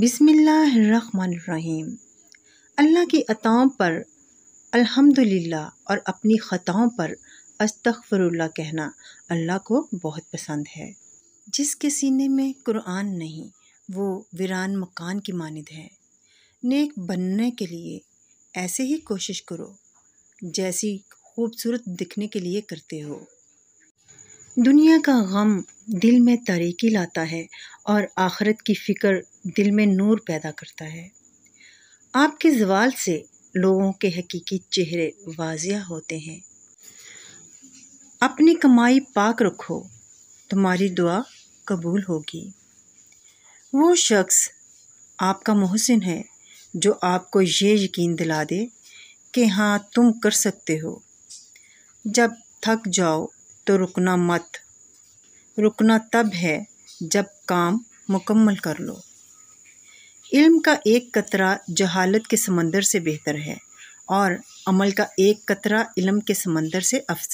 बिसमीम अल्लाह की अताओं पर अल्हम्दुलिल्लाह और अपनी ख़ताओं पर अस्तगफरुल्लाह कहना अल्लाह को बहुत पसंद है जिस के सीने में कुरान नहीं वो वीरान मकान की मानद है नेक बनने के लिए ऐसे ही कोशिश करो जैसी खूबसूरत दिखने के लिए करते हो दुनिया का गम दिल में तारीकी लाता है और आखरत की फ़िक्र दिल में नूर पैदा करता है आपके जवाल से लोगों के हकीकी चेहरे वाजिया होते हैं अपनी कमाई पाक रखो तुम्हारी दुआ कबूल होगी वो शख्स आपका मोहसिन है जो आपको ये यकीन दिला दे कि हाँ तुम कर सकते हो जब थक जाओ तो रुकना मत रुकना तब है जब काम मुकम्मल कर लो इल्म का एक कतरा जहालत के समंदर से बेहतर है और अमल का एक कतरा इल्म के समंदर से अफजल